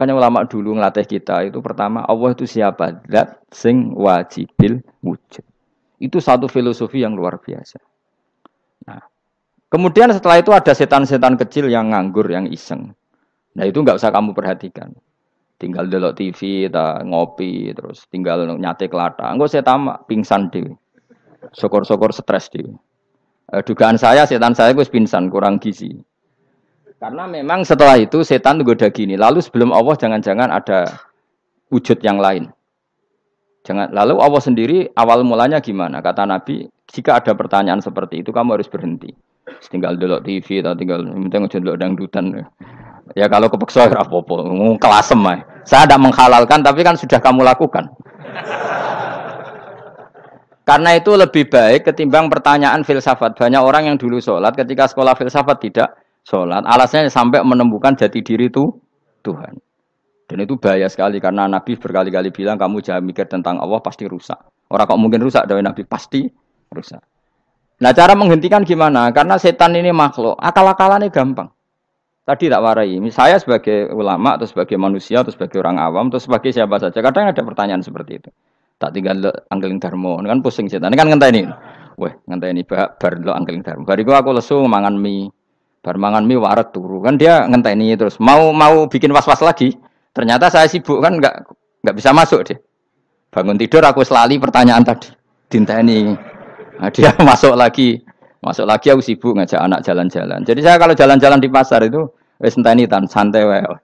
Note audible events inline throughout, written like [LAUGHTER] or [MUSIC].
Makanya ulama dulu ngelatih kita itu pertama Allah itu siapa? Zat sing wajibil wujud. Itu satu filosofi yang luar biasa. Nah, kemudian setelah itu ada setan-setan kecil yang nganggur, yang iseng. Nah itu nggak usah kamu perhatikan. Tinggal delok TV, ta, ngopi, terus tinggal nyate kelata. Enggak saya tamak, pingsan di Syukur-syukur stres di E, eh, dugaan saya setan saya gue pingsan kurang gizi. Karena memang setelah itu setan goda gini. Lalu sebelum Allah jangan-jangan ada wujud yang lain. Jangan. Lalu Allah sendiri awal mulanya gimana? Kata Nabi, jika ada pertanyaan seperti itu kamu harus berhenti. Tinggal dulu TV atau tinggal penting aja dulu dangdutan. Ya kalau kepeksa ya apa-apa, kelasem Saya tidak menghalalkan tapi kan sudah kamu lakukan. Karena itu lebih baik ketimbang pertanyaan filsafat. Banyak orang yang dulu sholat ketika sekolah filsafat tidak sholat. Alasnya sampai menemukan jati diri itu Tuhan. Dan itu bahaya sekali karena Nabi berkali-kali bilang kamu jangan mikir tentang Allah pasti rusak. Orang kok mungkin rusak dari Nabi pasti rusak. Nah cara menghentikan gimana? Karena setan ini makhluk, akal-akalannya gampang. Tadi tak warai, saya sebagai ulama atau sebagai manusia atau sebagai orang awam atau sebagai siapa saja, kadang ada pertanyaan seperti itu. Tak tinggal angkeling darmo, kan pusing setan, ini kan ngenteni. ini ngenteni bar lo angkeling darmo. Bariku aku lesu mangan mie Barmangan mie waret turu kan dia ngenteni terus mau mau bikin was-was lagi. Ternyata saya sibuk kan nggak nggak bisa masuk dia. Bangun tidur aku selali pertanyaan tadi. Dinteni. Nah, dia [LAUGHS] masuk lagi. Masuk lagi aku sibuk ngajak anak jalan-jalan. Jadi saya kalau jalan-jalan di pasar itu wes enteni tan santai well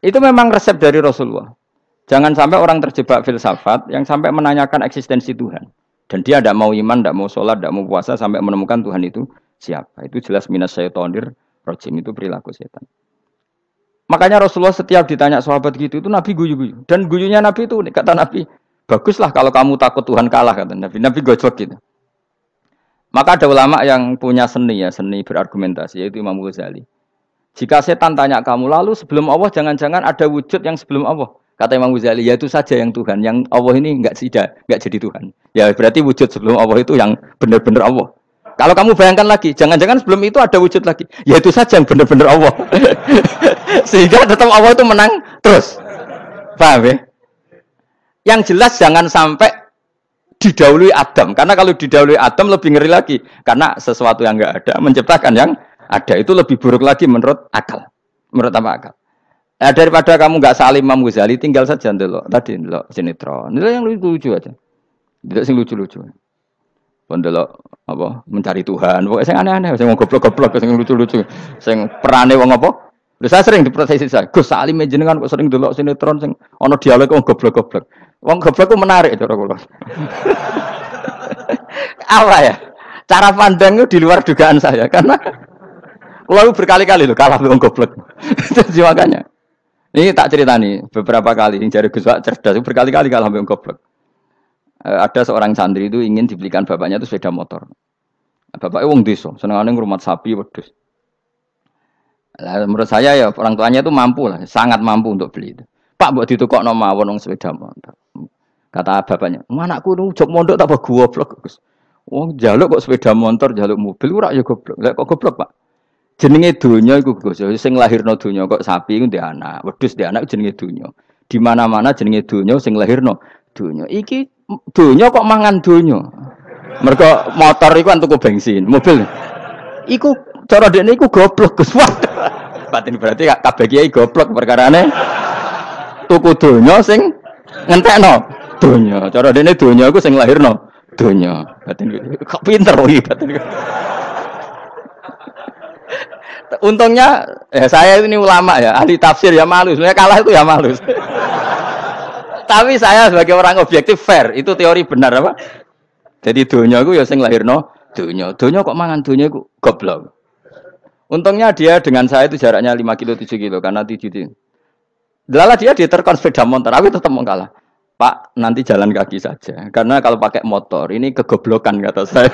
Itu memang resep dari Rasulullah. Jangan sampai orang terjebak filsafat yang sampai menanyakan eksistensi Tuhan. Dan dia tidak mau iman, tidak mau sholat, tidak mau puasa sampai menemukan Tuhan itu siapa. Itu jelas minas syaitonir rojim itu perilaku setan. Makanya Rasulullah setiap ditanya sahabat gitu itu Nabi guyu-guyu dan guyunya Nabi itu kata Nabi baguslah kalau kamu takut Tuhan kalah kata Nabi. Nabi gojok gitu. Maka ada ulama yang punya seni ya, seni berargumentasi yaitu Imam Ghazali. Jika setan tanya kamu lalu sebelum Allah jangan-jangan ada wujud yang sebelum Allah. Kata Imam Ghazali, ya itu saja yang Tuhan. Yang Allah ini enggak sida, enggak jadi Tuhan. Ya berarti wujud sebelum Allah itu yang benar-benar Allah. Kalau kamu bayangkan lagi, jangan-jangan sebelum itu ada wujud lagi. Ya itu saja yang benar-benar Allah. [LAUGHS] Sehingga tetap Allah itu menang terus. Paham ya? Yang jelas jangan sampai didahului Adam. Karena kalau didahului Adam lebih ngeri lagi. Karena sesuatu yang nggak ada menciptakan yang ada itu lebih buruk lagi menurut akal. Menurut apa akal? Nah, daripada kamu nggak salim Imam Ghazali, tinggal saja lo, Tadi lo sinetron. ini yang lucu-lucu aja. Tidak sing lucu-lucu pendelok apa mencari Tuhan pokoknya saya aneh-aneh saya mau goblok-goblok saya lucu-lucu saya perane wong apa Lha saya sering diproses saya. Gus Salim jenengan kok sering delok sinetron sing ana dialog wong goblok-goblok. Wong goblok ku menarik cara kula. [LAUGHS] Apa ya? Cara pandangnya di luar dugaan saya karena kula berkali-kali lo kalah wong goblok. Jadi [LAUGHS] makanya. Ini tak cerita nih beberapa kali yang jari Gus cerdas berkali-kali kalah wong goblok. Eh, ada seorang santri itu ingin dibelikan bapaknya itu sepeda motor. Bapaknya wong desa, senengane rumah sapi wedhus. Lah menurut saya ya orang tuanya itu mampu lah, sangat mampu untuk beli itu. Pak buat ditukokno mawon wong sepeda motor. Kata bapaknya, "Anakku jok mondok tak goblok, Gus." Wong jaluk kok sepeda motor, jaluk mobil ora ya goblok. Lah kok goblok, Pak? Jenenge donya iku Gus. Ya, sing lahirno donya kok sapi iku ndek anak, wedhus ndek anak jenenge donya. Di mana-mana jenenge donya sing lahirno donya. Iki Dunia kok mangan dunia. Mereka motor itu kan tuku bensin, mobil. Iku cara dia iku goblok Gus. Batin berarti kabeh kiai goblok ini tuku dunia sing no dunia. Cara dia dunia aku sing no, dunia. Batin kok pinter wih. batin. Untungnya ya saya ini ulama ya, ahli tafsir ya malu. Sebenarnya kalah itu ya malu. Tapi saya sebagai orang objektif fair, itu teori benar apa? Jadi dunia aku ya sing lahirno dunia. Dunia kok mangan dunia aku goblok. Untungnya dia dengan saya itu jaraknya 5 kilo 7 kilo karena tujuh Lala dia dia sepeda motor, Tapi tetap mau kalah. Pak, nanti jalan kaki saja. Karena kalau pakai motor, ini kegoblokan kata saya.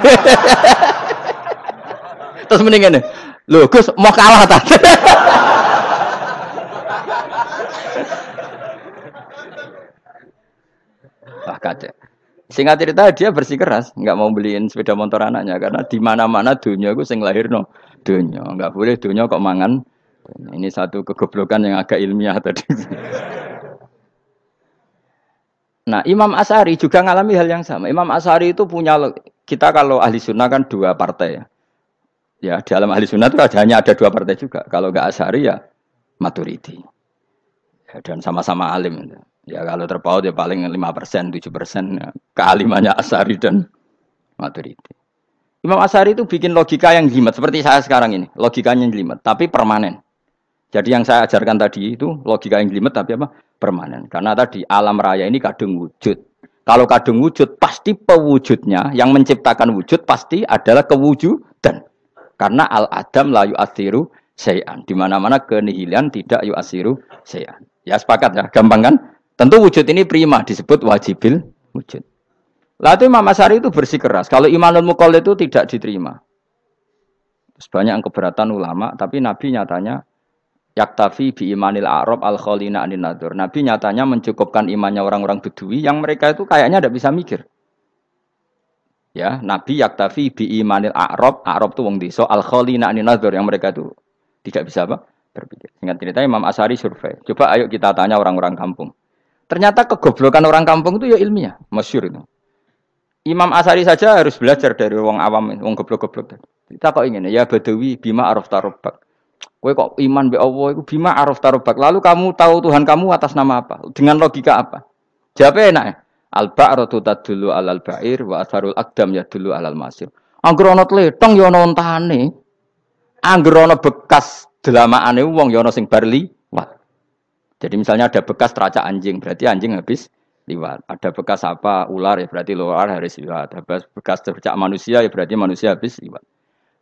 [LAUGHS] Terus mendingan nih, lu Gus mau kalah tadi. [LAUGHS] Wah kacau. Singkat cerita dia bersih keras nggak mau beliin sepeda motor anaknya karena di mana-mana dunia gue sing lahir no dunia nggak boleh dunia kok mangan. Ini satu kegoblokan yang agak ilmiah tadi. [LAUGHS] Nah, Imam Asari juga ngalami hal yang sama. Imam Asari itu punya kita kalau ahli sunnah kan dua partai ya. Ya, di dalam ahli sunnah itu hanya ada dua partai juga. Kalau nggak Asari ya Maturidi. Ya, dan sama-sama alim. Ya kalau terpaut ya paling 5 persen, 7 persen. Ya. Kealimannya Asari dan Maturiti. Imam Asari itu bikin logika yang jimat Seperti saya sekarang ini. Logikanya yang jimat, Tapi permanen. Jadi yang saya ajarkan tadi itu logika yang jimat tapi apa? Permanen. Karena tadi alam raya ini kadung wujud. Kalau kadung wujud, pasti pewujudnya yang menciptakan wujud pasti adalah kewujudan. Karena al-adam layu asiru sayan. dimana mana-mana kenihilan tidak yu asiru sayan. Ya sepakat ya, gampang kan? Tentu wujud ini prima disebut wajibil wujud. Lalu Imam Asari itu bersikeras kalau imanul mukol itu tidak diterima. Terus banyak keberatan ulama, tapi Nabi nyatanya yaktafi bi imanil Arab al kholina anin nadur. Nabi nyatanya mencukupkan imannya orang-orang Bedui yang mereka itu kayaknya tidak bisa mikir. Ya, Nabi yaktafi bi imanil Arab, Arab itu wong desa al kholina anin nadur yang mereka itu tidak bisa apa? berpikir. Ingat cerita Imam Asari survei. Coba ayo kita tanya orang-orang kampung. Ternyata kegoblokan orang kampung itu ya ilmiah, masyur itu. Imam Asari saja harus belajar dari wong awam, wong goblok-goblok. Kita kok ingin ya? ya Badawi bima aruf tarobak. Kue kok iman be Allah itu bima aruf tarobak. Lalu kamu tahu Tuhan kamu atas nama apa? Dengan logika apa? Jawabnya enak ya. Al ba'ratu tadullu alal ba'ir wa asharul akdam ya dulu alal masir. Angger ana tletong ya ana ontane. Angger ana bekas delamaane wong ya ana sing barli jadi misalnya ada bekas teracak anjing, berarti anjing habis liwat. Ada bekas apa? Ular ya berarti ular harus liwat. Ada bekas teracak manusia ya berarti manusia habis liwat.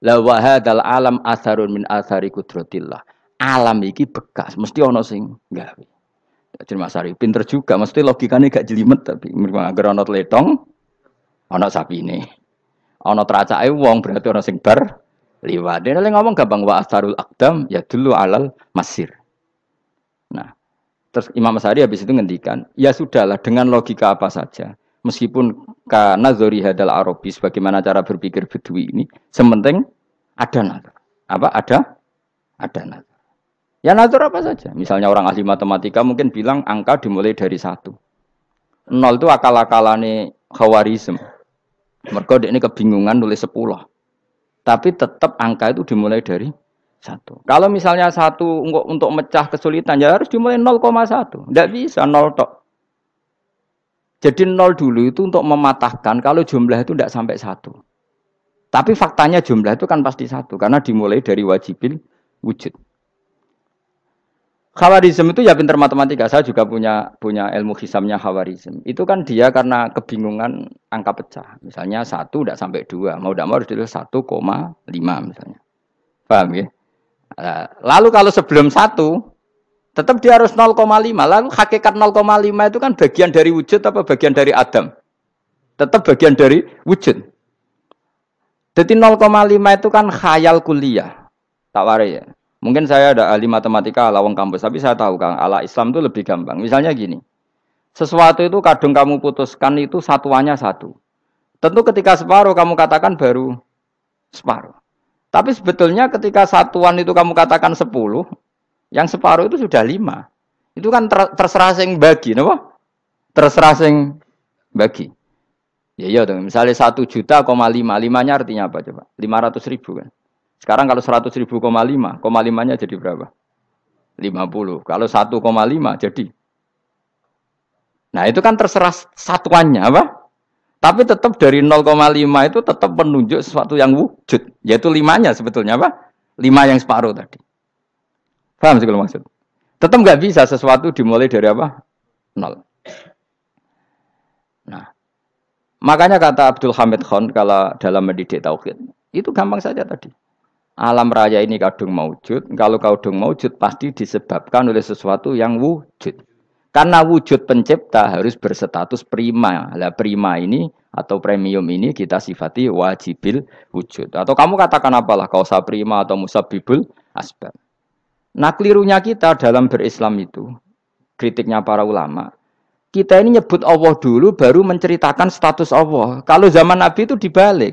La wahadal alam asharun min asari kudratillah. Alam iki bekas, mesti ono sing gawe. Jadi Mas pinter juga, mesti logikanya gak jelimet tapi agar ono letong, ono sapi ini, ono teracake wong berarti ono sing bar liwat. Dia ngomong gampang wa asharul akdam ya dulu alal masir. Nah, Terus Imam Sari habis itu ngendikan, ya sudahlah dengan logika apa saja. Meskipun karena zori hadal arabi sebagaimana cara berpikir bedui ini, sementing ada nazar. Apa ada? Ada nazar. Ya nazar apa saja. Misalnya orang ahli matematika mungkin bilang angka dimulai dari satu. Nol itu akal-akalane khawarizm. Mereka ini kebingungan nulis sepuluh. Tapi tetap angka itu dimulai dari satu. Kalau misalnya satu untuk, untuk mecah kesulitan ya harus dimulai 0,1. Tidak bisa nol tok. Jadi nol dulu itu untuk mematahkan kalau jumlah itu tidak sampai satu. Tapi faktanya jumlah itu kan pasti satu karena dimulai dari wajibin wujud. Khawarizm itu ya pinter matematika. Saya juga punya punya ilmu hisamnya Khawarizm. Itu kan dia karena kebingungan angka pecah. Misalnya satu tidak sampai dua, mau tidak mau harus dulu satu koma lima misalnya. Paham ya? Eh, lalu kalau sebelum satu, tetap dia harus 0,5. Lalu hakikat 0,5 itu kan bagian dari wujud apa bagian dari adam? Tetap bagian dari wujud. Jadi 0,5 itu kan khayal kuliah. warai ya. Mungkin saya ada ahli matematika lawang kampus, tapi saya tahu Kang, ala Islam itu lebih gampang. Misalnya gini. Sesuatu itu kadung kamu putuskan itu satuannya satu. Tentu ketika separuh kamu katakan baru separuh. Tapi sebetulnya ketika satuan itu kamu katakan sepuluh, yang separuh itu sudah lima. Itu kan ter terserah sing bagi, napa? Terserah sing bagi. Ya iya dong, misalnya satu juta koma lima limanya artinya apa coba? 500 ribu kan. Sekarang kalau 100 ribu koma lima koma limanya jadi berapa? 50. Kalau satu koma lima jadi. Nah itu kan terserah satuannya apa? Tapi tetap dari 0,5 itu tetap menunjuk sesuatu yang wujud, yaitu limanya sebetulnya apa? Lima yang separuh tadi. Faham sih kalau maksud? Tetap nggak bisa sesuatu dimulai dari apa? Nol. Nah, makanya kata Abdul Hamid Khan kalau dalam mendidik tauhid itu gampang saja tadi. Alam raya ini kadung mewujud. kalau kadung mewujud pasti disebabkan oleh sesuatu yang wujud. Karena wujud pencipta harus berstatus prima. Lah prima ini atau premium ini kita sifati wajibil wujud. Atau kamu katakan apalah kau kausa prima atau musabibul asbab. Nah kelirunya kita dalam berislam itu, kritiknya para ulama, kita ini nyebut Allah dulu baru menceritakan status Allah. Kalau zaman Nabi itu dibalik.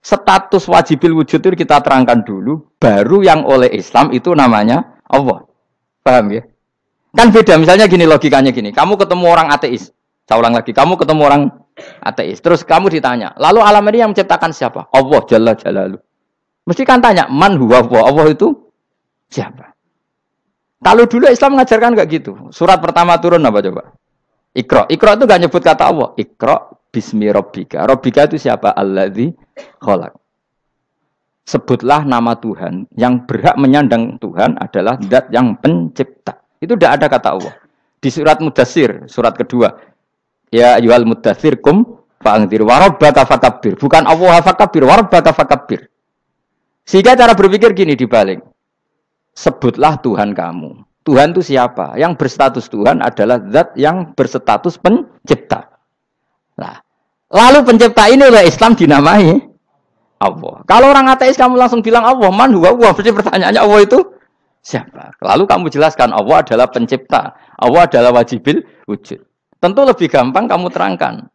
Status wajibil wujud itu kita terangkan dulu, baru yang oleh Islam itu namanya Allah. Paham ya? Kan beda, misalnya gini logikanya gini. Kamu ketemu orang ateis. Saya ulang lagi, kamu ketemu orang ateis. Terus kamu ditanya, lalu alam ini yang menciptakan siapa? Allah Jalla Jalalu. Mesti kan tanya, man huwa Allah, Allah itu siapa? Kalau dulu Islam mengajarkan nggak gitu. Surat pertama turun apa coba? Ikro. Ikro itu nggak nyebut kata Allah. Ikro bismi robbika. Robbika itu siapa? allah di kholak. Sebutlah nama Tuhan. Yang berhak menyandang Tuhan adalah zat yang pencipta. Itu tidak ada kata Allah. Di surat Mudasir, surat kedua. Ya yual mudasir kum fa'angdir warabbata fakabir. Bukan Allah fakabir, warabbata fakabir. Sehingga cara berpikir gini dibalik. Sebutlah Tuhan kamu. Tuhan itu siapa? Yang berstatus Tuhan adalah zat yang berstatus pencipta. Nah, lalu pencipta ini oleh Islam dinamai Allah. Kalau orang ateis kamu langsung bilang Allah, man huwa huwa. Berarti pertanyaannya Allah itu siapa. Lalu kamu jelaskan Allah adalah pencipta, Allah adalah wajibil wujud. Tentu lebih gampang kamu terangkan.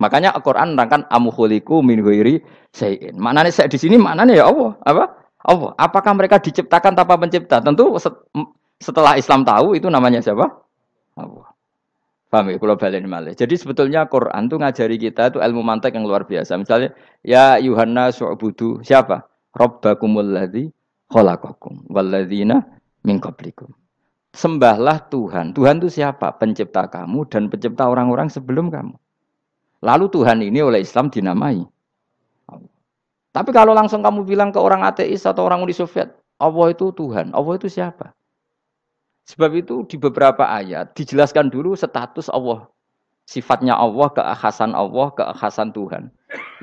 Makanya Al-Qur'an nerangkan amuhuliku min ghairi sayin. Maknanya saya di sini maknanya ya Allah, apa? Allah. Apakah mereka diciptakan tanpa pencipta? Tentu setelah Islam tahu itu namanya siapa? Allah. Paham ya? Kalau balik malah. Jadi sebetulnya Quran tuh ngajari kita itu ilmu mantek yang luar biasa. Misalnya, ya Yuhanna su'budu siapa? Rabbakumul ladzi khalaqakum walladzina min qablikum. Sembahlah Tuhan. Tuhan itu siapa? Pencipta kamu dan pencipta orang-orang sebelum kamu. Lalu Tuhan ini oleh Islam dinamai. Tapi kalau langsung kamu bilang ke orang ateis atau orang Uni Soviet, Allah itu Tuhan, Allah itu siapa? Sebab itu di beberapa ayat dijelaskan dulu status Allah. Sifatnya Allah, keakhasan Allah, keakhasan Tuhan.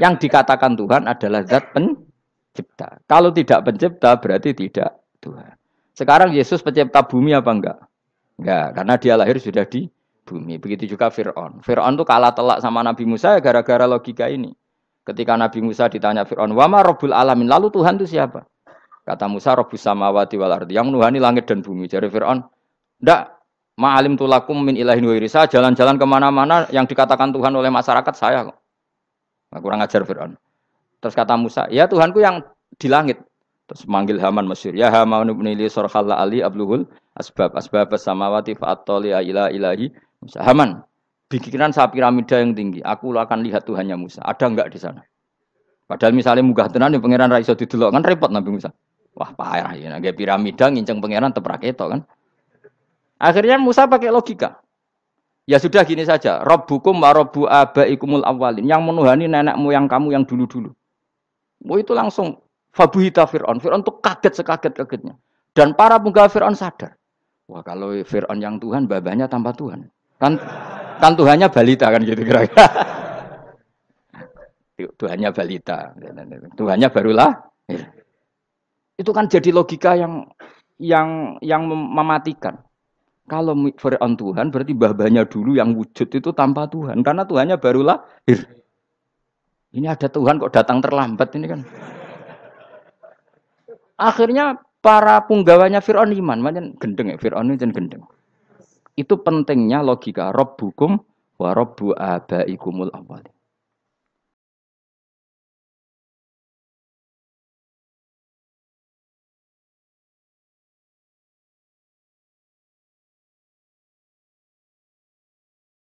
Yang dikatakan Tuhan adalah zat pen pencipta. Kalau tidak pencipta berarti tidak Tuhan. Sekarang Yesus pencipta bumi apa enggak? Enggak, karena dia lahir sudah di bumi. Begitu juga Fir'aun. Fir'aun tuh kalah telak sama Nabi Musa ya gara-gara logika ini. Ketika Nabi Musa ditanya Fir'aun, wama robul alamin, lalu Tuhan itu siapa? Kata Musa, robus samawati wal ardi, yang nuhani langit dan bumi. Jadi Fir'aun, enggak. ma'alim tulakum min ilahin wa jalan-jalan kemana-mana yang dikatakan Tuhan oleh masyarakat saya kok. Nah, kurang ajar Fir'aun. Terus kata Musa, ya Tuhanku yang di langit. Terus manggil Haman Mesir, ya Haman ibn ili sorkhalla ali abluhul asbab asbab samawati fa'attali ya ila ilahi Musa. Haman, bikinan sapi piramida yang tinggi, aku akan lihat Tuhannya Musa. Ada enggak di sana? Padahal misalnya mugah tenan yang pangeran Raisa didelok kan repot Nabi Musa. Wah, parah ya nah, kayak piramida nginceng pangeran itu kan. Akhirnya Musa pakai logika. Ya sudah gini saja, Rabbukum wa Rabbu abaikumul awalin. Yang menuhani nenekmu yang kamu yang dulu-dulu. Mau oh, itu langsung fabuhita Fir'aun. Fir'aun tuh kaget sekaget-kagetnya. Dan para penggawa Fir'aun sadar. Wah kalau Fir'aun yang Tuhan, babanya tanpa Tuhan. Kan, kan Tuhannya balita kan gitu kira-kira. [LAUGHS] Tuhannya balita. Tuhannya barulah. Iya. Itu kan jadi logika yang yang yang mematikan. Kalau Fir'aun Tuhan berarti babanya dulu yang wujud itu tanpa Tuhan. Karena Tuhannya barulah ini ada Tuhan kok datang terlambat ini kan. Akhirnya para punggawanya Fir'aun iman, macam gendeng ya, Fir'aun itu gendeng. Itu pentingnya logika hukum wa Robbu abaikumul awalin.